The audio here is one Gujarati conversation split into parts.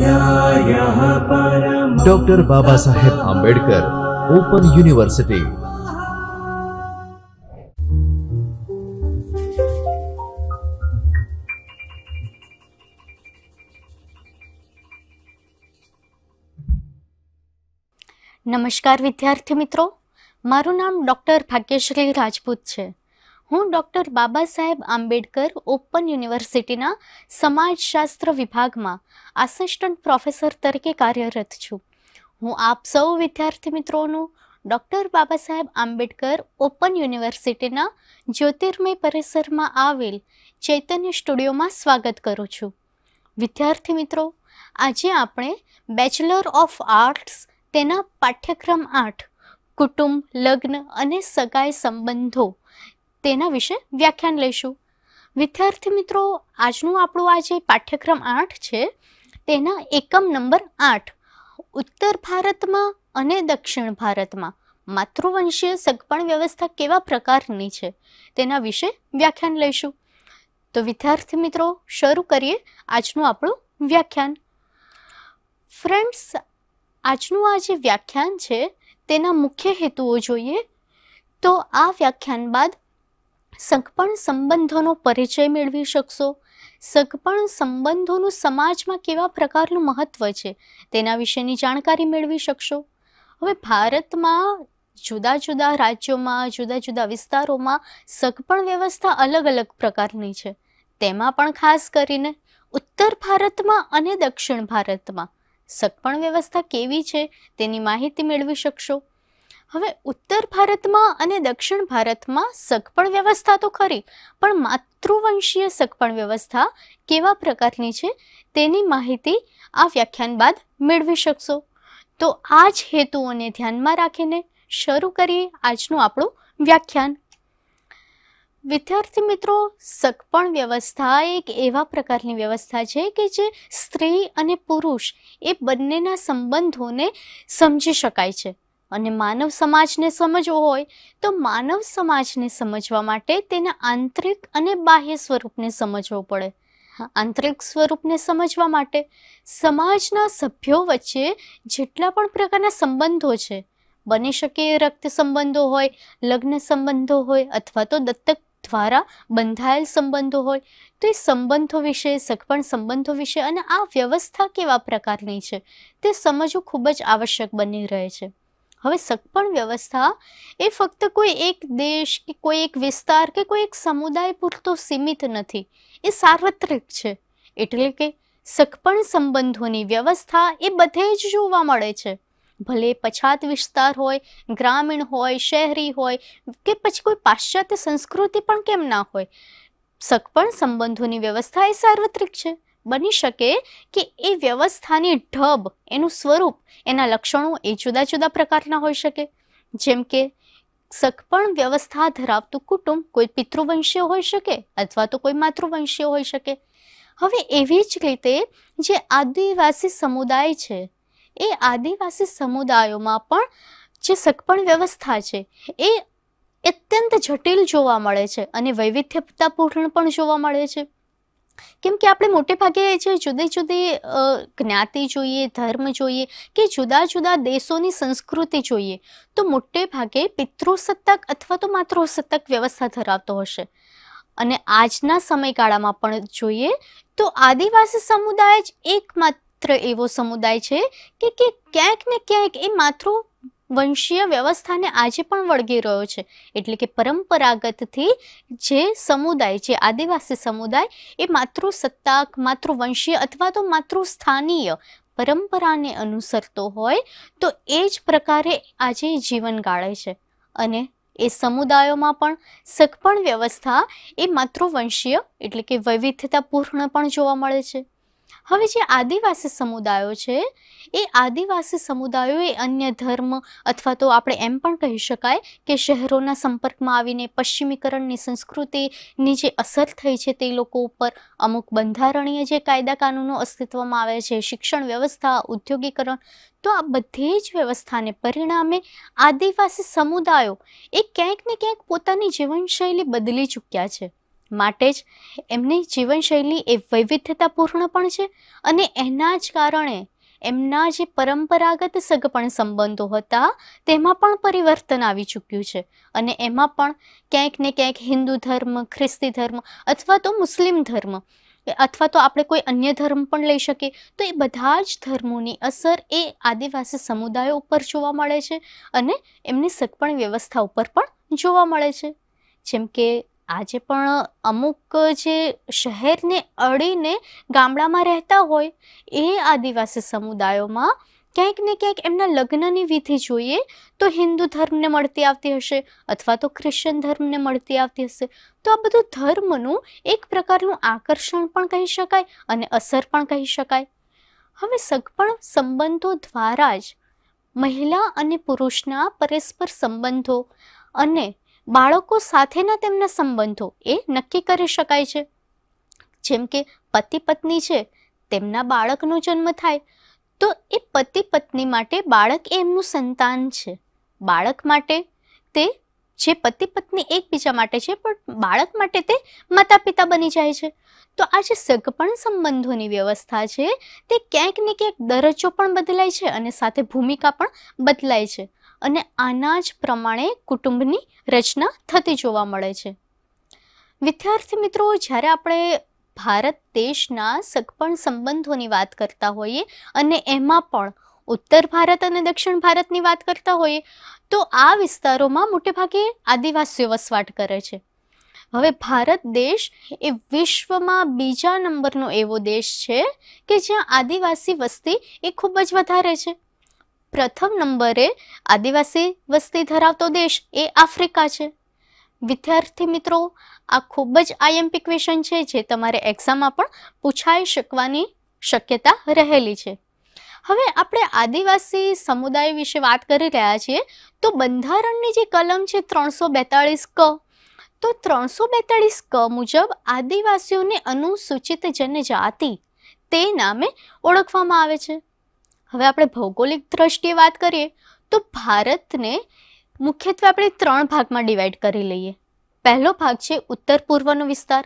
ડોક્ટર બાબા સાહેબ આંબેડકર ઓપન યુનિવર્સિટી નમસ્કાર વિદ્યાર્થી મિત્રો મારું નામ ડૉક્ટર ભાગ્યશ્રી રાજપૂત છે હું ડૉક્ટર બાબા સાહેબ આંબેડકર ઓપન યુનિવર્સિટીના સમાજશાસ્ત્ર વિભાગમાં આસિસ્ટન્ટ પ્રોફેસર તરીકે કાર્યરત છું હું આપ સૌ વિદ્યાર્થી મિત્રોનું ડૉક્ટર બાબા સાહેબ આંબેડકર ઓપન યુનિવર્સિટીના જ્યોતિર્મય પરિસરમાં આવેલ ચૈતન્ય સ્ટુડિયોમાં સ્વાગત કરું છું વિદ્યાર્થી મિત્રો આજે આપણે બેચલર ઓફ આર્ટ્સ તેના પાઠ્યક્રમ આઠ કુટુંબ લગ્ન અને સગાઈ સંબંધો તેના વિશે વ્યાખ્યાન લઈશું વિદ્યાર્થી મિત્રો આજનું આપણું આ જે પાઠ્યક્રમ આઠ છે તેના એકમ નંબર આઠ ઉત્તર ભારતમાં અને દક્ષિણ ભારતમાં માતૃવંશીય સગપણ વ્યવસ્થા કેવા પ્રકારની છે તેના વિશે વ્યાખ્યાન લઈશું તો વિદ્યાર્થી મિત્રો શરૂ કરીએ આજનું આપણું વ્યાખ્યાન ફ્રેન્ડ્સ આજનું આ જે વ્યાખ્યાન છે તેના મુખ્ય હેતુઓ જોઈએ તો આ વ્યાખ્યાન બાદ સગપણ સંબંધોનો પરિચય મેળવી શકશો સગપણ સંબંધોનું સમાજમાં કેવા પ્રકારનું મહત્ત્વ છે તેના વિશેની જાણકારી મેળવી શકશો હવે ભારતમાં જુદા જુદા રાજ્યોમાં જુદા જુદા વિસ્તારોમાં સગપણ વ્યવસ્થા અલગ અલગ પ્રકારની છે તેમાં પણ ખાસ કરીને ઉત્તર ભારતમાં અને દક્ષિણ ભારતમાં સગપણ વ્યવસ્થા કેવી છે તેની માહિતી મેળવી શકશો હવે ઉત્તર ભારતમાં અને દક્ષિણ ભારતમાં સગપણ વ્યવસ્થા તો ખરી પણ માતૃવંશીય સગપણ વ્યવસ્થા કેવા પ્રકારની છે તેની માહિતી આ વ્યાખ્યાન બાદ મેળવી શકશો તો આ જ હેતુઓને ધ્યાનમાં રાખીને શરૂ કરીએ આજનું આપણું વ્યાખ્યાન વિદ્યાર્થી મિત્રો સગપણ વ્યવસ્થા એક એવા પ્રકારની વ્યવસ્થા છે કે જે સ્ત્રી અને પુરુષ એ બંનેના સંબંધોને સમજી શકાય છે અને માનવ સમાજને સમજવો હોય તો માનવ સમાજને સમજવા માટે તેના આંતરિક અને બાહ્ય સ્વરૂપને સમજવો પડે આંતરિક સ્વરૂપને સમજવા માટે સમાજના સભ્યો વચ્ચે જેટલા પણ પ્રકારના સંબંધો છે બની શકે રક્ત સંબંધો હોય લગ્ન સંબંધો હોય અથવા તો દત્તક દ્વારા બંધાયેલ સંબંધો હોય તો એ સંબંધો વિશે સગપણ સંબંધો વિશે અને આ વ્યવસ્થા કેવા પ્રકારની છે તે સમજવું ખૂબ જ આવશ્યક બની રહે છે હવે સગપણ વ્યવસ્થા એ ફક્ત કોઈ એક દેશ કે કોઈ એક વિસ્તાર કે કોઈ એક સમુદાય પૂરતો સીમિત નથી એ સાર્વત્રિક છે એટલે કે સગપણ સંબંધોની વ્યવસ્થા એ બધે જ જોવા મળે છે ભલે પછાત વિસ્તાર હોય ગ્રામીણ હોય શહેરી હોય કે પછી કોઈ પાશ્ચાત્ય સંસ્કૃતિ પણ કેમ ના હોય સગપણ સંબંધોની વ્યવસ્થા એ સાર્વત્રિક છે બની શકે કે એ વ્યવસ્થાની ઢબ એનું સ્વરૂપ એના લક્ષણો એ જુદા જુદા પ્રકારના હોઈ શકે જેમ કે સગપણ વ્યવસ્થા ધરાવતું કુટુંબ કોઈ પિતૃવંશીય હોઈ શકે અથવા તો કોઈ માતૃવંશીય હોઈ શકે હવે એવી જ રીતે જે આદિવાસી સમુદાય છે એ આદિવાસી સમુદાયોમાં પણ જે સગપણ વ્યવસ્થા છે એ અત્યંત જટિલ જોવા મળે છે અને વૈવિધ્યતાપૂર્ણ પણ જોવા મળે છે કેમ કે આપણે મોટે ભાગે જે જુદી જુદી જ્ઞાતિ જોઈએ ધર્મ જોઈએ કે જુદા જુદા દેશોની સંસ્કૃતિ જોઈએ તો મોટે ભાગે પિતૃસત્તક અથવા તો માતૃસત્તક વ્યવસ્થા ધરાવતો હશે અને આજના સમયગાળામાં પણ જોઈએ તો આદિવાસી સમુદાય જ એકમાત્ર એવો સમુદાય છે કે ક્યાંક ને ક્યાંક એ માતૃ વંશીય વ્યવસ્થાને આજે પણ વળગી રહ્યો છે એટલે કે પરંપરાગતથી જે સમુદાય જે આદિવાસી સમુદાય એ માતૃ સત્તાક માતૃ વંશીય અથવા તો માતૃ સ્થાનીય પરંપરાને અનુસરતો હોય તો એ જ પ્રકારે આજે જીવન ગાળે છે અને એ સમુદાયોમાં પણ સગપણ વ્યવસ્થા એ માતૃવંશીય એટલે કે વૈવિધ્યતાપૂર્ણ પણ જોવા મળે છે હવે જે આદિવાસી સમુદાયો છે એ આદિવાસી સમુદાયો એ અન્ય ધર્મ અથવા તો આપણે એમ પણ કહી શકાય કે શહેરોના સંપર્કમાં આવીને પશ્ચિમીકરણની સંસ્કૃતિની જે અસર થઈ છે તે લોકો ઉપર અમુક બંધારણીય જે કાયદા કાનૂનો અસ્તિત્વમાં આવે છે શિક્ષણ વ્યવસ્થા ઉદ્યોગીકરણ તો આ બધી જ વ્યવસ્થાને પરિણામે આદિવાસી સમુદાયો એ ક્યાંક ને ક્યાંક પોતાની જીવનશૈલી બદલી ચૂક્યા છે માટે જ એમની જીવનશૈલી એ વૈવિધ્યતાપૂર્ણ પણ છે અને એના જ કારણે એમના જે પરંપરાગત સગપણ સંબંધો હતા તેમાં પણ પરિવર્તન આવી ચૂક્યું છે અને એમાં પણ ક્યાંક ને ક્યાંક હિન્દુ ધર્મ ખ્રિસ્તી ધર્મ અથવા તો મુસ્લિમ ધર્મ અથવા તો આપણે કોઈ અન્ય ધર્મ પણ લઈ શકીએ તો એ બધા જ ધર્મોની અસર એ આદિવાસી સમુદાયો ઉપર જોવા મળે છે અને એમની સગપણ વ્યવસ્થા ઉપર પણ જોવા મળે છે જેમ કે આજે પણ અમુક જે શહેરને અડીને ગામડામાં રહેતા હોય એ આદિવાસી સમુદાયોમાં ક્યાંક ને ક્યાંક એમના લગ્નની વિધિ જોઈએ તો હિન્દુ ધર્મને મળતી આવતી હશે અથવા તો ખ્રિશ્ચન ધર્મને મળતી આવતી હશે તો આ બધું ધર્મનું એક પ્રકારનું આકર્ષણ પણ કહી શકાય અને અસર પણ કહી શકાય હવે સગપણ સંબંધો દ્વારા જ મહિલા અને પુરુષના પરસ્પર સંબંધો અને બાળકો સાથેના તેમના સંબંધો એ નક્કી કરી શકાય છે જેમ કે પતિ પત્ની છે તેમના બાળકનો જન્મ થાય તો એ પતિ પત્ની માટે બાળક એ એમનું સંતાન છે બાળક માટે તે જે પતિ પત્ની એકબીજા માટે છે પણ બાળક માટે તે માતા પિતા બની જાય છે તો આ જે સગપણ સંબંધોની વ્યવસ્થા છે તે ક્યાંક ને ક્યાંક દરજ્જો પણ બદલાય છે અને સાથે ભૂમિકા પણ બદલાય છે અને આના જ પ્રમાણે કુટુંબની રચના થતી જોવા મળે છે વિદ્યાર્થી મિત્રો જ્યારે આપણે ભારત દેશના સગપણ સંબંધોની વાત કરતા હોઈએ અને એમાં પણ ઉત્તર ભારત અને દક્ષિણ ભારતની વાત કરતા હોઈએ તો આ વિસ્તારોમાં મોટેભાગે આદિવાસીઓ વસવાટ કરે છે હવે ભારત દેશ એ વિશ્વમાં બીજા નંબરનો એવો દેશ છે કે જ્યાં આદિવાસી વસ્તી એ ખૂબ જ વધારે છે પ્રથમ નંબરે આદિવાસી વસ્તી ધરાવતો દેશ એ આફ્રિકા છે વિદ્યાર્થી મિત્રો આ ખૂબ જ આઈએમપી ક્વેશન છે જે તમારે એક્ઝામમાં પણ પૂછાઈ શકવાની શક્યતા રહેલી છે હવે આપણે આદિવાસી સમુદાય વિશે વાત કરી રહ્યા છીએ તો બંધારણની જે કલમ છે ત્રણસો બેતાળીસ ક તો ત્રણસો બેતાળીસ ક મુજબ આદિવાસીઓને અનુસૂચિત જનજાતિ તે નામે ઓળખવામાં આવે છે હવે આપણે ભૌગોલિક દ્રષ્ટિએ વાત કરીએ તો ભારતને મુખ્યત્વે આપણે ત્રણ ભાગમાં ડિવાઈડ કરી લઈએ પહેલો ભાગ છે ઉત્તર પૂર્વનો વિસ્તાર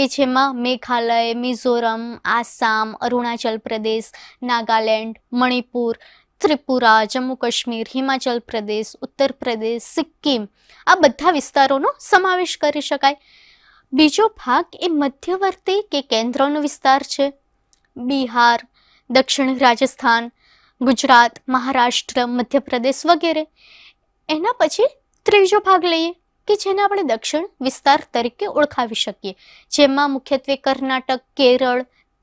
કે જેમાં મેઘાલય મિઝોરમ આસામ અરુણાચલ પ્રદેશ નાગાલેન્ડ મણિપુર ત્રિપુરા જમ્મુ કાશ્મીર હિમાચલ પ્રદેશ ઉત્તર પ્રદેશ સિક્કિમ આ બધા વિસ્તારોનો સમાવેશ કરી શકાય બીજો ભાગ એ મધ્યવર્તી કે કેન્દ્રનો વિસ્તાર છે બિહાર દક્ષિણ રાજસ્થાન ગુજરાત મહારાષ્ટ્ર મધ્યપ્રદેશ વગેરે એના પછી ત્રીજો ભાગ લઈએ કે જેને આપણે દક્ષિણ વિસ્તાર તરીકે ઓળખાવી શકીએ જેમાં મુખ્યત્વે કર્ણાટક કેરળ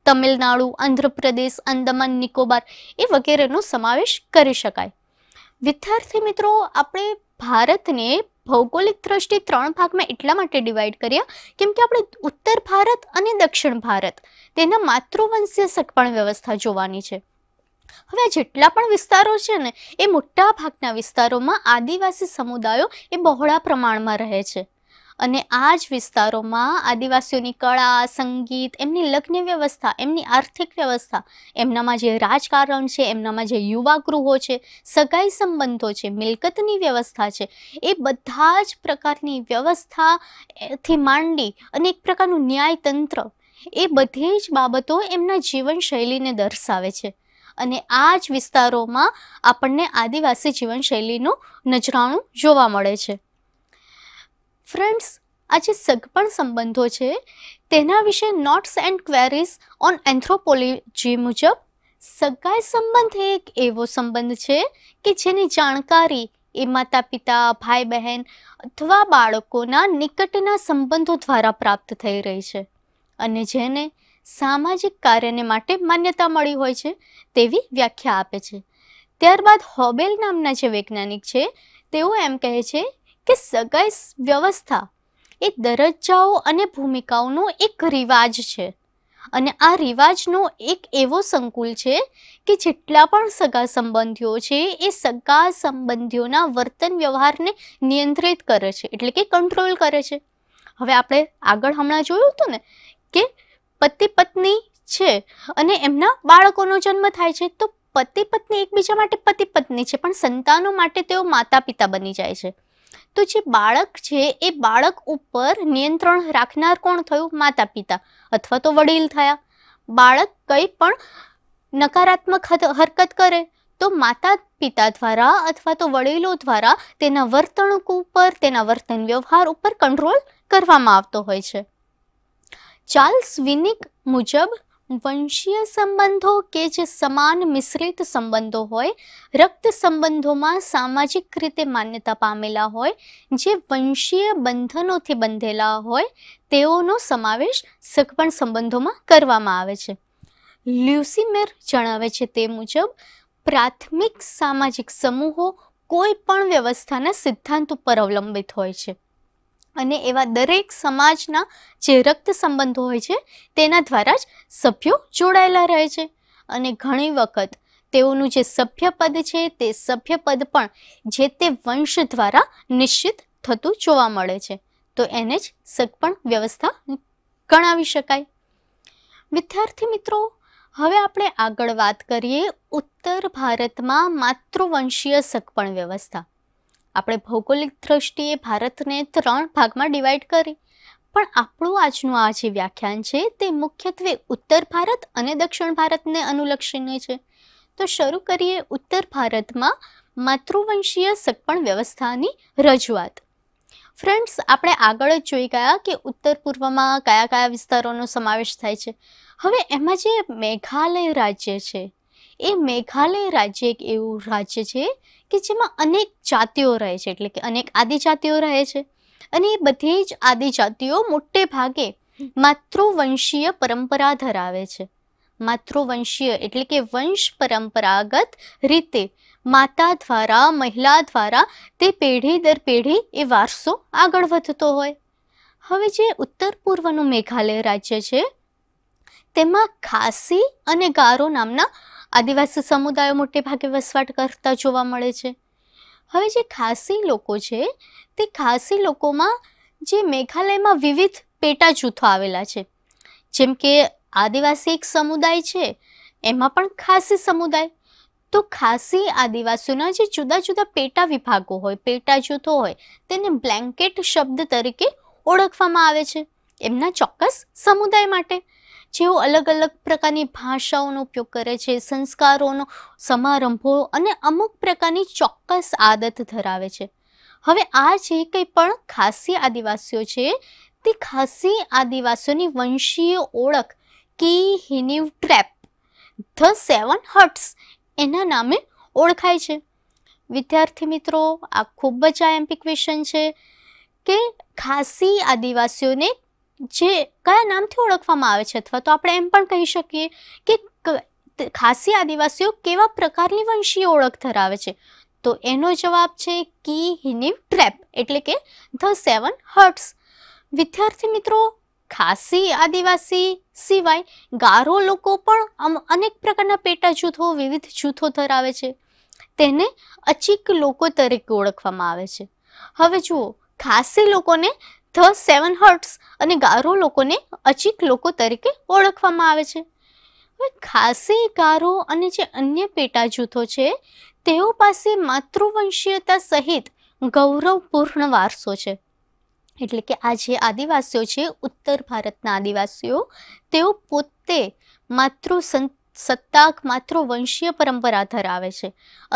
તમિલનાડુ આંધ્રપ્રદેશ આંદામાન નિકોબાર એ વગેરેનો સમાવેશ કરી શકાય વિદ્યાર્થી મિત્રો આપણે ભારતને ભૌગોલિક દ્રષ્ટિ ત્રણ ભાગમાં એટલા માટે ડિવાઈડ કર્યા કેમ કે આપણે ઉત્તર ભારત અને દક્ષિણ ભારત તેના માતૃવંશીય સગપણ વ્યવસ્થા જોવાની છે હવે જેટલા પણ વિસ્તારો છે ને એ મોટા ભાગના વિસ્તારોમાં આદિવાસી સમુદાયો એ બહોળા પ્રમાણમાં રહે છે અને આ જ વિસ્તારોમાં આદિવાસીઓની કળા સંગીત એમની લગ્ન વ્યવસ્થા એમની આર્થિક વ્યવસ્થા એમનામાં જે રાજકારણ છે એમનામાં જે યુવા ગૃહો છે સગાઈ સંબંધો છે મિલકતની વ્યવસ્થા છે એ બધા જ પ્રકારની વ્યવસ્થાથી માંડી અને એક પ્રકારનું ન્યાયતંત્ર એ બધી જ બાબતો એમના જીવનશૈલીને દર્શાવે છે અને આ જ વિસ્તારોમાં આપણને આદિવાસી જીવનશૈલીનું નજરાણું જોવા મળે છે ફ્રેન્ડ્સ આ જે સગપણ સંબંધો છે તેના વિશે notes and queries on anthropology મુજબ સગાઈ સંબંધ એક એવો સંબંધ છે કે જેની જાણકારી એ માતા પિતા ભાઈ બહેન અથવા બાળકોના નિકટના સંબંધો દ્વારા પ્રાપ્ત થઈ રહી છે અને જેને સામાજિક કાર્યને માટે માન્યતા મળી હોય છે તેવી વ્યાખ્યા આપે છે ત્યારબાદ હોબેલ નામના જે વૈજ્ઞાનિક છે તેઓ એમ કહે છે કે સગાઈ વ્યવસ્થા એ દરજ્જાઓ અને ભૂમિકાઓનો એક રિવાજ છે અને આ રિવાજનો એક એવો સંકુલ છે કે જેટલા પણ સગા સંબંધીઓ છે એ સગા સંબંધીઓના વર્તન વ્યવહારને નિયંત્રિત કરે છે એટલે કે કંટ્રોલ કરે છે હવે આપણે આગળ હમણાં જોયું હતું ને કે પતિ પત્ની છે અને એમના બાળકોનો જન્મ થાય છે તો પતિ પત્ની એકબીજા માટે પતિ પત્ની છે પણ સંતાનો માટે તેઓ માતા પિતા બની જાય છે તો જે બાળક છે એ બાળક ઉપર નિયંત્રણ રાખનાર કોણ થયું માતા પિતા અથવા તો વડીલ થયા બાળક કંઈ પણ નકારાત્મક હરકત કરે તો માતા પિતા દ્વારા અથવા તો વડીલો દ્વારા તેના વર્તણૂક ઉપર તેના વર્તન વ્યવહાર ઉપર કંટ્રોલ કરવામાં આવતો હોય છે ચાર્લ્સ વિનિક મુજબ વંશીય સંબંધો કે જે સમાન મિશ્રિત સંબંધો હોય રક્ત સંબંધોમાં સામાજિક રીતે માન્યતા પામેલા હોય જે વંશીય બંધનોથી બંધેલા હોય તેઓનો સમાવેશ સગપણ સંબંધોમાં કરવામાં આવે છે લ્યુસીમેર જણાવે છે તે મુજબ પ્રાથમિક સામાજિક સમૂહો કોઈ પણ વ્યવસ્થાના સિદ્ધાંત ઉપર અવલંબિત હોય છે અને એવા દરેક સમાજના જે રક્ત સંબંધો હોય છે તેના દ્વારા જ સભ્યો જોડાયેલા રહે છે અને ઘણી વખત તેઓનું જે સભ્યપદ છે તે સભ્યપદ પણ જે તે વંશ દ્વારા નિશ્ચિત થતું જોવા મળે છે તો એને જ સગપણ વ્યવસ્થા ગણાવી શકાય વિદ્યાર્થી મિત્રો હવે આપણે આગળ વાત કરીએ ઉત્તર ભારતમાં માતૃવંશીય સગપણ વ્યવસ્થા આપણે ભૌગોલિક દ્રષ્ટિએ ભારતને ત્રણ ભાગમાં ડિવાઈડ કરી પણ આપણું આજનું આ જે વ્યાખ્યાન છે તે મુખ્યત્વે ઉત્તર ભારત અને દક્ષિણ ભારતને અનુલક્ષીને છે તો શરૂ કરીએ ઉત્તર ભારતમાં માતૃવંશીય સગપણ વ્યવસ્થાની રજૂઆત ફ્રેન્ડ્સ આપણે આગળ જ જોઈ ગયા કે ઉત્તર પૂર્વમાં કયા કયા વિસ્તારોનો સમાવેશ થાય છે હવે એમાં જે મેઘાલય રાજ્ય છે એ મેઘાલય રાજ્ય એક એવું રાજ્ય છે કે જેમાં અનેક જાતિઓ રહે છે એટલે કે અનેક આદિજાતિઓ રહે છે અને એ બધી જ આદિજાતિઓ મોટે ભાગે માતૃવંશીય પરંપરા ધરાવે છે માતૃવંશીય એટલે કે વંશ પરંપરાગત રીતે માતા દ્વારા મહિલા દ્વારા તે પેઢી દર પેઢી એ વારસો આગળ વધતો હોય હવે જે ઉત્તર પૂર્વનું મેઘાલય રાજ્ય છે તેમાં ખાસી અને ગારો નામના આદિવાસી સમુદાયો મોટે ભાગે વસવાટ કરતા જોવા મળે છે હવે જે ખાસી લોકો છે તે ખાસી લોકોમાં જે મેઘાલયમાં વિવિધ પેટા જૂથો આવેલા છે જેમ કે આદિવાસી એક સમુદાય છે એમાં પણ ખાસી સમુદાય તો ખાસી આદિવાસીઓના જે જુદા જુદા પેટા વિભાગો હોય પેટા જૂથો હોય તેને બ્લેન્કેટ શબ્દ તરીકે ઓળખવામાં આવે છે એમના ચોક્કસ સમુદાય માટે જેઓ અલગ અલગ પ્રકારની ભાષાઓનો ઉપયોગ કરે છે સંસ્કારોનો સમારંભો અને અમુક પ્રકારની ચોક્કસ આદત ધરાવે છે હવે આ જે કંઈ પણ ખાસી આદિવાસીઓ છે તે ખાસી આદિવાસીઓની વંશીય ઓળખ Ki Hynniew Trep the seven huts એના નામે ઓળખાય છે વિદ્યાર્થી મિત્રો આ ખૂબ જ આઈએમપી ક્વેશ્ચન છે કે ખાસી આદિવાસીઓને જે કયા નામથી ઓળખવામાં આવે છે અથવા તો આપણે એમ પણ કહી શકીએ કે ખાસી આદિવાસીઓ કેવા પ્રકારની વંશીય ઓળખ ધરાવે છે તો એનો જવાબ છે કી હિનિવ ટ્રેપ એટલે કે ધ સેવન હર્ટ્સ વિદ્યાર્થી મિત્રો ખાસી આદિવાસી સિવાય ગારો લોકો પણ અનેક પ્રકારના પેટા જૂથો વિવિધ જૂથો ધરાવે છે તેને અચીક લોકો તરીકે ઓળખવામાં આવે છે હવે જુઓ ખાસી લોકોને ધ સેવન હર્ટ્સ અને ગારો લોકોને અચીક લોકો તરીકે ઓળખવામાં આવે છે હવે ખાસી ગારો અને જે અન્ય પેટા જૂથો છે તેઓ પાસે માતૃવંશીયતા સહિત ગૌરવપૂર્ણ વારસો છે એટલે કે આ જે આદિવાસીઓ છે ઉત્તર ભારતના આદિવાસીઓ તેઓ પોતે માતૃ સત્તાક માતૃવંશીય પરંપરા ધરાવે છે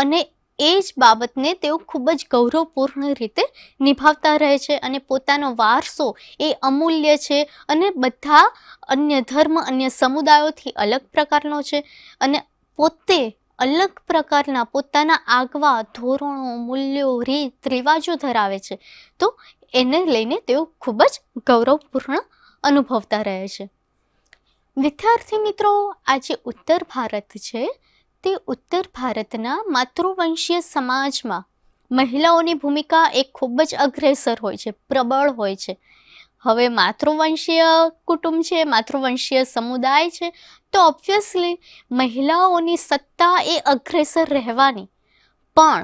અને એ જ બાબતને તેઓ ખૂબ જ ગૌરવપૂર્ણ રીતે નિભાવતા રહે છે અને પોતાનો વારસો એ અમૂલ્ય છે અને બધા અન્ય ધર્મ અન્ય સમુદાયોથી અલગ પ્રકારનો છે અને પોતે અલગ પ્રકારના પોતાના આગવા ધોરણો મૂલ્યો રીત રિવાજો ધરાવે છે તો એને લઈને તેઓ ખૂબ જ ગૌરવપૂર્ણ અનુભવતા રહે છે વિદ્યાર્થી મિત્રો આજે ઉત્તર ભારત છે તે ઉત્તર ભારતના માતૃવંશીય સમાજમાં મહિલાઓની ભૂમિકા એ ખૂબ જ અગ્રેસર હોય છે પ્રબળ હોય છે હવે માતૃવંશીય કુટુંબ છે માતૃવંશીય સમુદાય છે તો ઓબ્વિયસલી મહિલાઓની સત્તા એ અગ્રેસર રહેવાની પણ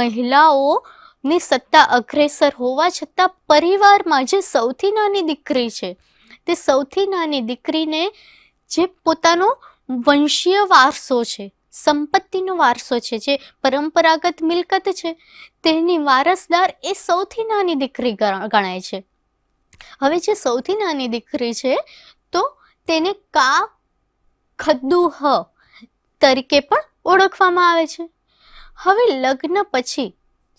મહિલાઓની સત્તા અગ્રેસર હોવા છતાં પરિવારમાં જે સૌથી નાની દીકરી છે તે સૌથી નાની દીકરીને જે પોતાનું વંશીય વારસો છે સંપત્તિનો વારસો છે જે પરંપરાગત મિલકત છે તેની વારસદાર એ સૌથી નાની દીકરી ગણાય છે હવે જે સૌથી નાની દીકરી છે તો તેને કા ખદ્દુ તરીકે પણ ઓળખવામાં આવે છે હવે લગ્ન પછી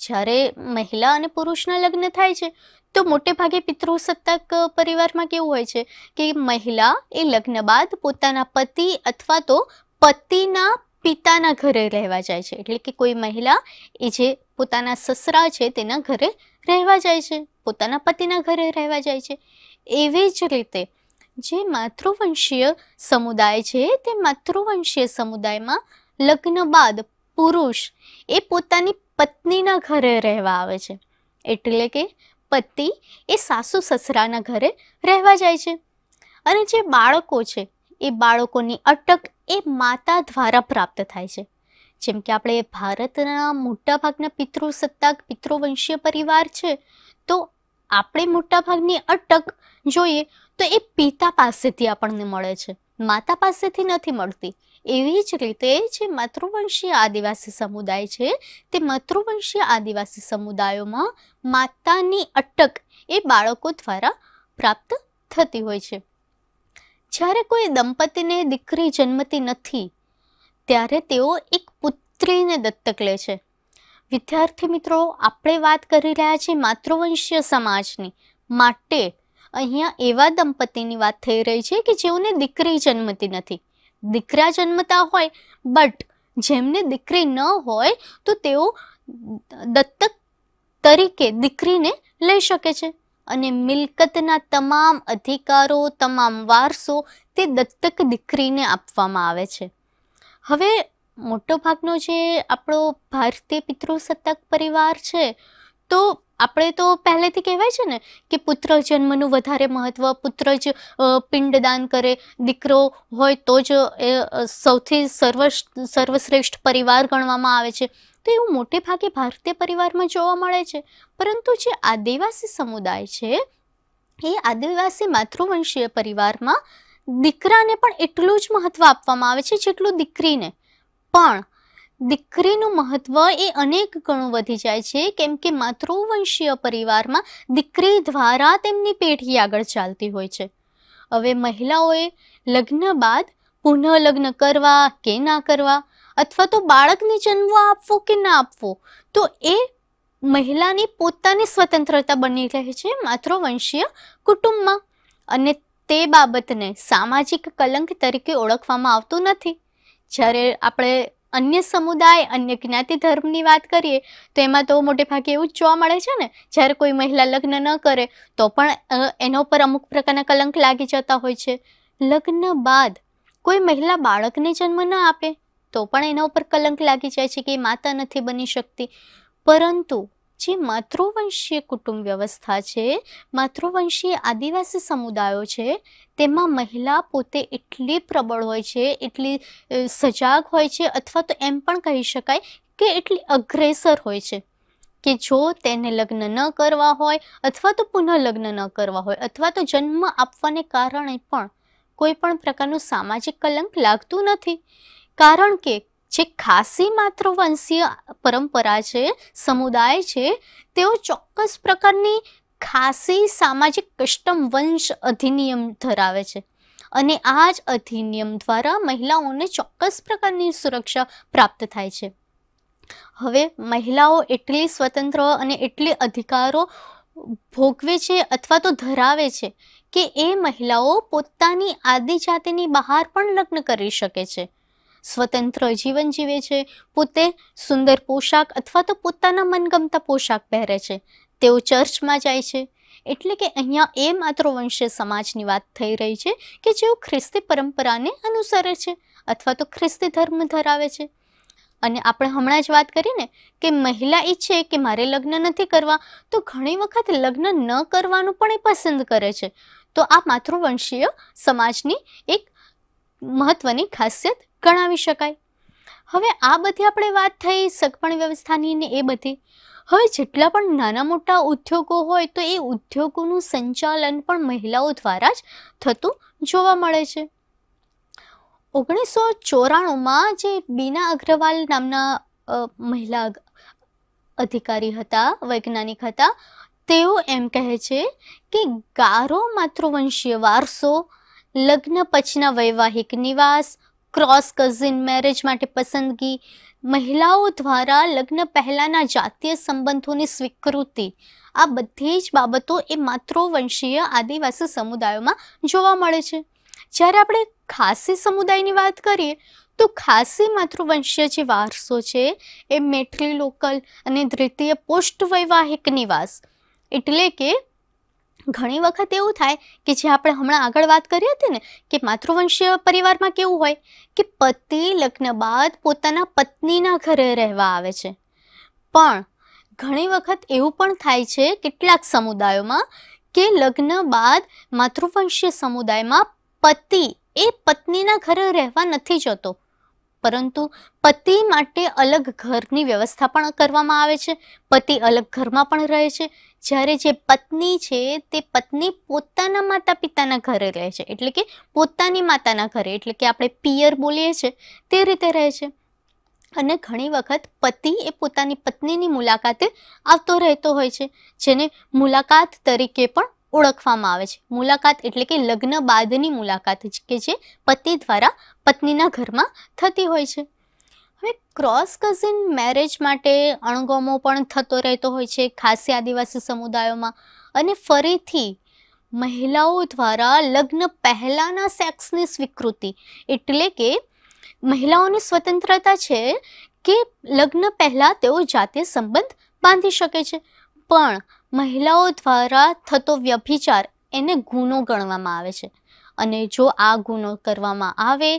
જ્યારે મહિલા અને પુરુષના લગ્ન થાય છે તો મોટે ભાગે પિતૃસત્તાક પરિવારમાં કેવું હોય છે કે મહિલા એ લગ્ન બાદ પોતાના પતિ અથવા તો પતિના પિતાના ઘરે રહેવા જાય છે એટલે કે કોઈ મહિલા એ જે પોતાના સસરા છે તેના ઘરે રહેવા જાય છે પોતાના પતિના ઘરે રહેવા જાય છે એવી જ રીતે જે માતૃવંશીય સમુદાય છે તે માતૃવંશીય સમુદાયમાં લગ્ન બાદ પુરુષ એ પોતાની પત્નીના ઘરે રહેવા આવે છે એટલે કે પતિ એ સાસુ સસરાના ઘરે રહેવા જાય છે અને જે બાળકો છે એ બાળકોની અટક એ માતા દ્વારા પ્રાપ્ત થાય છે જેમ કે આપણે ભારતના મોટાભાગના પિતૃસત્તાક પિતૃવંશીય પરિવાર છે તો આપણે મોટાભાગની અટક જોઈએ તો એ પિતા પાસેથી આપણને મળે છે માતા પાસેથી નથી મળતી એવી જ રીતે જે માતૃવંશીય આદિવાસી સમુદાય છે તે માતૃવંશીય આદિવાસી સમુદાયોમાં માતાની અટક એ બાળકો દ્વારા પ્રાપ્ત થતી હોય છે જ્યારે કોઈ દંપતીને દીકરી જન્મતી નથી ત્યારે તેઓ એક પુત્રીને દત્તક લે છે વિદ્યાર્થી મિત્રો આપણે વાત કરી રહ્યા છીએ માતૃવંશીય સમાજની માટે અહીંયા એવા દંપતીની વાત થઈ રહી છે કે જેઓને દીકરી જન્મતી નથી દીકરા જન્મતા હોય બટ જેમને દીકરી ન હોય તો તેઓ દત્તક તરીકે દીકરીને લઈ શકે છે અને મિલકતના તમામ અધિકારો તમામ વારસો તે દત્તક દીકરીને આપવામાં આવે છે હવે મોટો ભાગનો જે આપણો ભારતીય પિતૃસત્તાક પરિવાર છે તો આપણે તો પહેલેથી કહેવાય છે ને કે પુત્ર જન્મનું વધારે મહત્ત્વ પુત્ર જ પિંડદાન કરે દીકરો હોય તો જ એ સૌથી સર્વ સર્વશ્રેષ્ઠ પરિવાર ગણવામાં આવે છે તો એવું મોટે ભાગે ભારતીય પરિવારમાં જોવા મળે છે પરંતુ જે આદિવાસી સમુદાય છે એ આદિવાસી માતૃવંશીય પરિવારમાં દીકરાને પણ એટલું જ મહત્ત્વ આપવામાં આવે છે જેટલું દીકરીને પણ દીકરીનું મહત્વ એ અનેક ગણું વધી જાય છે કેમ કે માતૃવંશીય પરિવારમાં દીકરી દ્વારા તેમની પેઢી આગળ ચાલતી હોય છે હવે મહિલાઓએ લગ્ન બાદ પુનઃ લગ્ન કરવા કે ના કરવા અથવા તો બાળકને જન્મ આપવો કે ના આપવો તો એ મહિલાની પોતાની સ્વતંત્રતા બની રહે છે માતૃવંશીય કુટુંબમાં અને તે બાબતને સામાજિક કલંક તરીકે ઓળખવામાં આવતું નથી જ્યારે આપણે અન્ય સમુદાય અન્ય જ્ઞાતિ ધર્મની વાત કરીએ તો એમાં તો મોટે ભાગે એવું જ જોવા મળે છે ને જ્યારે કોઈ મહિલા લગ્ન ન કરે તો પણ એના ઉપર અમુક પ્રકારના કલંક લાગી જતા હોય છે લગ્ન બાદ કોઈ મહિલા બાળકને જન્મ ન આપે તો પણ એના ઉપર કલંક લાગી જાય છે કે એ માતા નથી બની શકતી પરંતુ જે માતૃવંશીય કુટુંબ વ્યવસ્થા છે માતૃવંશીય આદિવાસી સમુદાયો છે તેમાં મહિલા પોતે એટલી પ્રબળ હોય છે એટલી સજાગ હોય છે અથવા તો એમ પણ કહી શકાય કે એટલી અગ્રેસર હોય છે કે જો તેને લગ્ન ન કરવા હોય અથવા તો પુનઃ લગ્ન ન કરવા હોય અથવા તો જન્મ આપવાને કારણે પણ કોઈ પણ પ્રકારનું સામાજિક કલંક લાગતું નથી કારણ કે જે ખાસી માતૃવંશીય પરંપરા છે સમુદાય છે તેઓ ચોક્કસ પ્રકારની ખાસી સામાજિક કસ્ટમ વંશ અધિનિયમ ધરાવે છે અને આ જ અધિનિયમ દ્વારા મહિલાઓને ચોક્કસ પ્રકારની સુરક્ષા પ્રાપ્ત થાય છે હવે મહિલાઓ એટલી સ્વતંત્ર અને એટલી અધિકારો ભોગવે છે અથવા તો ધરાવે છે કે એ મહિલાઓ પોતાની આદિ જાતિની બહાર પણ લગ્ન કરી શકે છે સ્વતંત્ર જીવન જીવે છે પોતે સુંદર પોશાક અથવા તો પોતાના મનગમતા પોશાક પહેરે છે તેઓ ચર્ચમાં જાય છે એટલે કે અહીંયા એ માત્ર વંશ્ય સમાજની વાત થઈ રહી છે કે જેઓ ખ્રિસ્તી પરંપરાને અનુસરે છે અથવા તો ખ્રિસ્તી ધર્મ ધરાવે છે અને આપણે હમણાં જ વાત કરીને કે મહિલા ઈચ્છે કે મારે લગ્ન નથી કરવા તો ઘણી વખત લગ્ન ન કરવાનું પણ એ પસંદ કરે છે તો આ માતૃવંશીય સમાજની એક મહત્વની ખાસિયત ગણાવી શકાય હવે આ બધી આપણે વાત થઈ સગપણ વ્યવસ્થાની ને એ બધી હવે જેટલા પણ નાના મોટા ઉદ્યોગો હોય તો એ ઉદ્યોગોનું સંચાલન પણ મહિલાઓ દ્વારા જ થતું જોવા મળે છે ઓગણીસો ચોરાણુંમાં જે બીના અગ્રવાલ નામના મહિલા અધિકારી હતા વૈજ્ઞાનિક હતા તેઓ એમ કહે છે કે ગારો માતૃવંશીય વારસો લગ્ન પછીના વૈવાહિક નિવાસ ક્રોસ કઝિન મેરેજ માટે પસંદગી મહિલાઓ દ્વારા લગ્ન પહેલાંના જાતીય સંબંધોની સ્વીકૃતિ આ બધી જ બાબતો એ માતૃવંશીય આદિવાસી સમુદાયોમાં જોવા મળે છે જ્યારે આપણે ખાસી સમુદાયની વાત કરીએ તો ખાસી માતૃવંશીય જે વારસો છે એ મેટ્રી લોકલ અને દ્વિતીય પોસ્ટ વૈવાહિક નિવાસ એટલે કે ઘણી વખત એવું થાય કે જે આપણે હમણાં આગળ વાત કરી હતી ને કે માતૃવંશીય પરિવારમાં કેવું હોય કે પતિ લગ્ન બાદ પોતાના પત્નીના ઘરે રહેવા આવે છે પણ ઘણી વખત એવું પણ થાય છે કેટલાક સમુદાયોમાં કે લગ્ન બાદ માતૃવંશીય સમુદાયમાં પતિ એ પત્નીના ઘરે રહેવા નથી જતો પરંતુ પતિ માટે અલગ ઘરની વ્યવસ્થા પણ કરવામાં આવે છે પતિ અલગ ઘરમાં પણ રહે છે જ્યારે જે પત્ની છે તે પત્ની પોતાના માતા પિતાના ઘરે રહે છે એટલે કે પોતાની માતાના ઘરે એટલે કે આપણે પિયર બોલીએ છીએ તે રીતે રહે છે અને ઘણી વખત પતિ એ પોતાની પત્નીની મુલાકાતે આવતો રહેતો હોય છે જેને મુલાકાત તરીકે પણ ઓળખવામાં આવે છે મુલાકાત એટલે કે લગ્ન બાદની મુલાકાત કે જે પતિ દ્વારા પત્નીના ઘરમાં થતી હોય છે હવે ક્રોસ કઝિન મેરેજ માટે અણગમો પણ થતો રહેતો હોય છે ખાસી આદિવાસી સમુદાયોમાં અને ફરીથી મહિલાઓ દ્વારા લગ્ન પહેલાંના સેક્સની સ્વીકૃતિ એટલે કે મહિલાઓની સ્વતંત્રતા છે કે લગ્ન પહેલાં તેઓ જાતે સંબંધ બાંધી શકે છે પણ મહિલાઓ દ્વારા થતો વ્યભિચાર એને ગુનો ગણવામાં આવે છે અને જો આ ગુનો કરવામાં આવે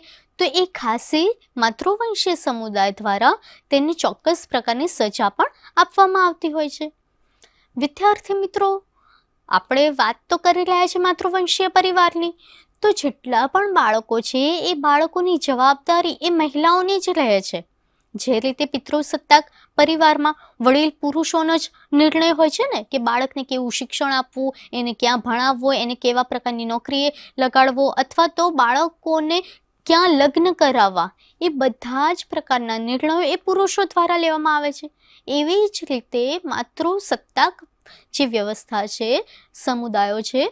તો એ ખાસી માતૃવંશીય સમુદાય દ્વારા તેને ચોક્કસ પ્રકારની સજા પણ આપવામાં આવતી હોય છે વિદ્યાર્થી મિત્રો આપણે વાત તો કરી રહ્યા છીએ માતૃવંશીય પરિવારની તો જેટલા પણ બાળકો છે એ બાળકોની જવાબદારી એ મહિલાઓની જ રહે છે જે રીતે પિતૃસત્તાક પરિવારમાં વડીલ પુરુષોનો જ નિર્ણય હોય છે ને કે બાળકને કેવું શિક્ષણ આપવું એને ક્યાં ભણાવવો એને કેવા પ્રકારની નોકરીએ લગાડવો અથવા તો બાળકોને ક્યાં લગ્ન કરાવવા એ બધા જ પ્રકારના નિર્ણયો એ પુરુષો દ્વારા લેવામાં આવે છે એવી જ રીતે માતૃસત્તાક જે વ્યવસ્થા છે સમુદાયો છે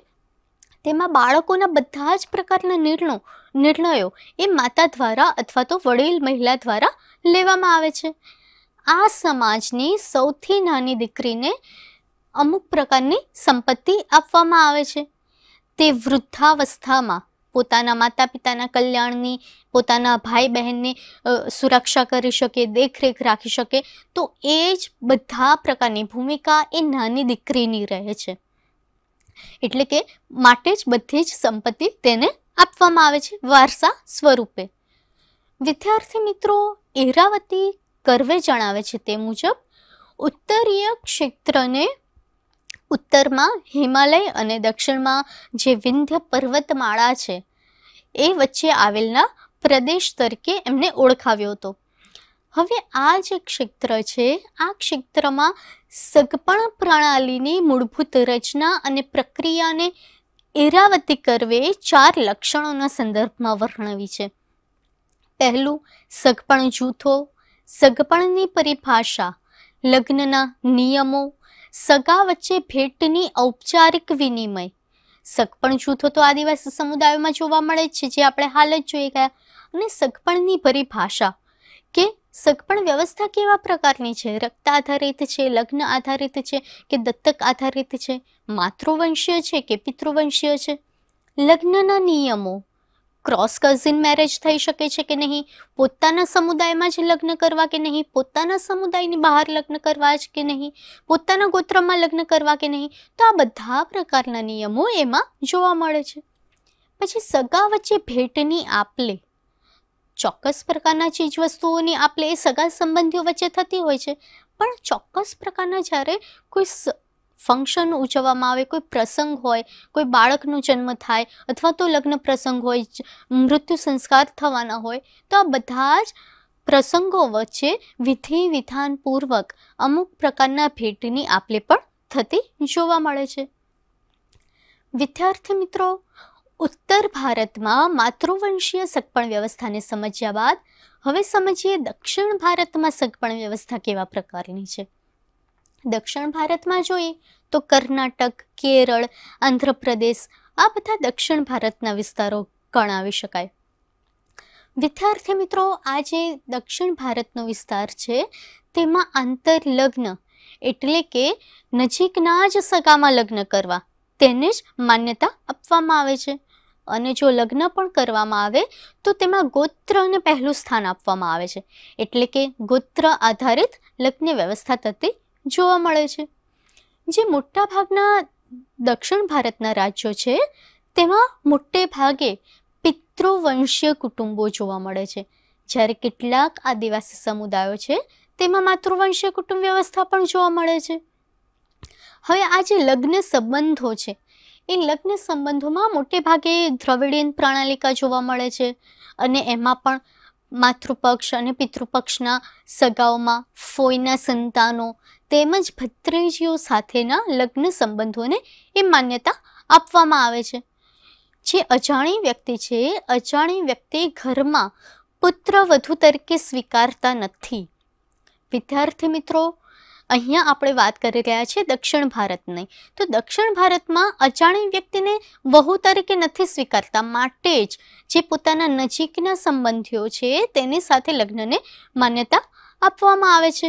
તેમાં બાળકોના બધા જ પ્રકારના નિર્ણયો નિર્ણયો એ માતા દ્વારા અથવા તો વડીલ મહિલા દ્વારા લેવામાં આવે છે આ સમાજની સૌથી નાની દીકરીને અમુક પ્રકારની સંપત્તિ આપવામાં આવે છે તે વૃદ્ધાવસ્થામાં પોતાના માતા પિતાના કલ્યાણની પોતાના ભાઈ બહેનની સુરક્ષા કરી શકે દેખરેખ રાખી શકે તો એ જ બધા પ્રકારની ભૂમિકા એ નાની દીકરીની રહે છે એટલે કે માટે જ બધી જ સંપત્તિ તેને આપવામાં આવે છે વારસા સ્વરૂપે વિદ્યાર્થી મિત્રો એરાવતી કરવે જણાવે છે તે મુજબ ઉત્તરીય ક્ષેત્રને ઉત્તરમાં હિમાલય અને દક્ષિણમાં જે વિંધ્ય પર્વતમાળા છે એ વચ્ચે આવેલના પ્રદેશ તરીકે એમને ઓળખાવ્યો હતો હવે આ જે ક્ષેત્ર છે આ ક્ષેત્રમાં સગપણ પ્રણાલીની મૂળભૂત રચના અને પ્રક્રિયાને એરાવતી કરવે ચાર લક્ષણોના સંદર્ભમાં વર્ણવી છે પહેલું સગપણ જૂથો સગપણની પરિભાષા લગ્નના નિયમો સગા વચ્ચે ભેટની ઔપચારિક વિનિમય સગપણ જૂથો તો આદિવાસી સમુદાયોમાં જોવા મળે છે જે આપણે હાલ જ જોઈ ગયા અને સગપણની પરિભાષા કે સગપણ વ્યવસ્થા કેવા પ્રકારની છે રક્ત આધારિત છે લગ્ન આધારિત છે કે દત્તક આધારિત છે માતૃવંશીય છે કે પિતૃવંશીય છે લગ્નના નિયમો ક્રોસ કઝિન મેરેજ થઈ શકે છે કે નહીં પોતાના સમુદાયમાં જ લગ્ન કરવા કે નહીં પોતાના સમુદાયની બહાર લગ્ન કરવા જ કે નહીં પોતાના ગોત્રમાં લગ્ન કરવા કે નહીં તો આ બધા પ્રકારના નિયમો એમાં જોવા મળે છે પછી સગા વચ્ચે ભેટની આપલે ચોક્કસ પ્રકારના ચીજ વસ્તુઓની આપ લે સગા સંબંધીઓ વચ્ચે થતી હોય છે પણ ચોક્કસ પ્રકારના જ્યારે કોઈ ફંક્શન ઉજવવામાં આવે કોઈ પ્રસંગ હોય કોઈ બાળકનો જન્મ થાય અથવા તો લગ્ન પ્રસંગ હોય મૃત્યુ સંસ્કાર થવાના હોય તો આ બધા જ પ્રસંગો વચ્ચે વિધિ વિધાનપૂર્વક અમુક પ્રકારના ભેટની આપલે પણ થતી જોવા મળે છે વિદ્યાર્થી મિત્રો ઉત્તર ભારતમાં માતૃવંશીય સગપણ વ્યવસ્થાને સમજ્યા બાદ હવે સમજીએ દક્ષિણ ભારતમાં સગપણ વ્યવસ્થા કેવા પ્રકારની છે દક્ષિણ ભારતમાં જોઈએ તો કર્ણાટક કેરળ આંધ્રપ્રદેશ આ બધા દક્ષિણ ભારતના વિસ્તારો ગણાવી શકાય વિદ્યાર્થી મિત્રો આ જે દક્ષિણ ભારતનો વિસ્તાર છે તેમાં આંતરલગ્ન એટલે કે નજીકના જ સગામાં લગ્ન કરવા તેને જ માન્યતા આપવામાં આવે છે અને જો લગ્ન પણ કરવામાં આવે તો તેમાં ગોત્રને પહેલું સ્થાન આપવામાં આવે છે એટલે કે ગોત્ર આધારિત લગ્ન વ્યવસ્થા થતી જોવા મળે છે જે મોટાભાગના દક્ષિણ ભારતના રાજ્યો છે તેમાં મોટે ભાગે પિતૃવંશીય કુટુંબો જોવા મળે છે જ્યારે કેટલાક આદિવાસી સમુદાયો છે તેમાં માતૃવંશીય કુટુંબ વ્યવસ્થા પણ જોવા મળે છે હવે આ જે લગ્ન સંબંધો છે એ લગ્ન સંબંધોમાં મોટે ભાગે દ્રવિડીયન પ્રણાલિકા જોવા મળે છે અને એમાં પણ માતૃપક્ષ અને પિતૃપક્ષના સગાઓમાં ફોઈના સંતાનો તેમજ ભત્રીજીઓ સાથેના લગ્ન સંબંધોને એ માન્યતા આપવામાં આવે છે જે અજાણી વ્યક્તિ છે અજાણી વ્યક્તિ ઘરમાં પુત્ર વધુ તરીકે સ્વીકારતા નથી વિદ્યાર્થી મિત્રો અહીંયા આપણે વાત કરી રહ્યા છીએ દક્ષિણ ભારતની તો દક્ષિણ ભારતમાં અજાણી વ્યક્તિને વહુ તરીકે નથી સ્વીકારતા માટે જ જે પોતાના નજીકના સંબંધીઓ છે તેની સાથે લગ્નને માન્યતા આપવામાં આવે છે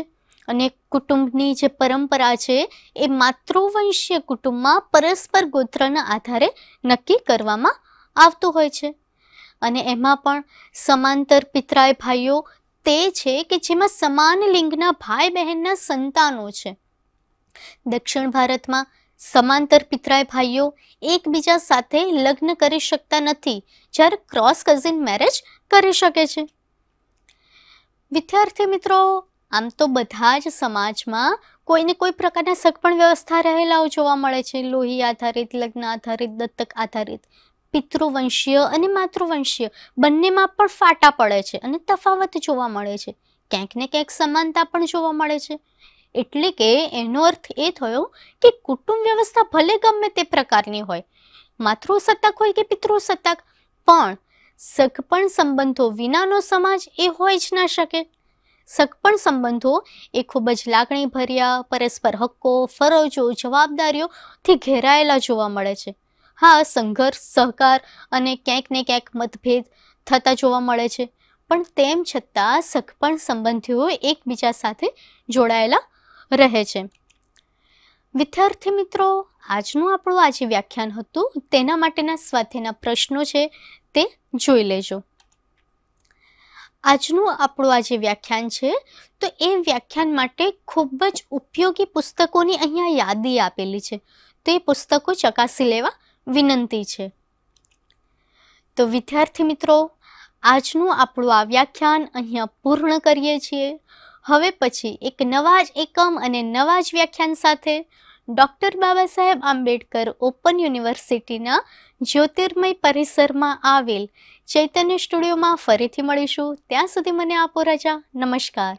અને કુટુંબની જે પરંપરા છે એ માતૃવંશીય કુટુંબમાં પરસ્પર ગોત્રના આધારે નક્કી કરવામાં આવતું હોય છે અને એમાં પણ સમાંતર પિતરાય ભાઈઓ તે છે કે જેમાં સમાન લિંગના ભાઈ બહેનના સંતાનો છે દક્ષિણ ભારતમાં સમાંતર પિતરાય ભાઈઓ એકબીજા સાથે લગ્ન કરી શકતા નથી જ્યારે ક્રોસ કઝિન મેરેજ કરી શકે છે વિદ્યાર્થી મિત્રો આમ તો બધા જ સમાજમાં કોઈને કોઈ પ્રકારના સગપણ વ્યવસ્થા રહેલાઓ જોવા મળે છે લોહી આધારિત લગ્ન આધારિત દત્તક આધારિત પિતૃવંશીય અને માતૃવંશીય બંનેમાં પણ ફાટા પડે છે અને તફાવત જોવા મળે છે ક્યાંક ને ક્યાંક સમાનતા પણ જોવા મળે છે એટલે કે એનો અર્થ એ થયો કે કુટુંબ વ્યવસ્થા ભલે ગમે તે પ્રકારની હોય માતૃસત્તાક હોય કે પિતૃસત્તાક પણ સગપણ સંબંધો વિનાનો સમાજ એ હોય જ ના શકે સગપણ સંબંધો એ ખૂબ જ લાગણી ભર્યા પરસ્પર હક્કો ફરજો જવાબદારીઓથી ઘેરાયેલા જોવા મળે છે હા સંઘર્ષ સહકાર અને ક્યાંક ને ક્યાંક મતભેદ થતા જોવા મળે છે પણ તેમ છતાં સખપણ સંબંધીઓ એકબીજા સાથે જોડાયેલા રહે છે વિદ્યાર્થી મિત્રો આજનું આપણું આજે વ્યાખ્યાન હતું તેના માટેના સ્વાધ્યાયના પ્રશ્નો છે તે જોઈ લેજો આજનું આપણું આજે વ્યાખ્યાન છે તો એ વ્યાખ્યાન માટે ખૂબ જ ઉપયોગી પુસ્તકોની અહીંયા યાદી આપેલી છે તો એ પુસ્તકો ચકાસી લેવા વિનંતી છે તો વિદ્યાર્થી મિત્રો આજનું આપણું આ વ્યાખ્યાન અહીંયા પૂર્ણ કરીએ છીએ હવે પછી એક નવા જ એકમ અને નવા જ વ્યાખ્યાન સાથે ડૉક્ટર બાબા સાહેબ આંબેડકર ઓપન યુનિવર્સિટીના જ્યોતિર્મય પરિસરમાં આવેલ ચૈતન્ય સ્ટુડિયોમાં ફરીથી મળીશું ત્યાં સુધી મને આપો રજા નમસ્કાર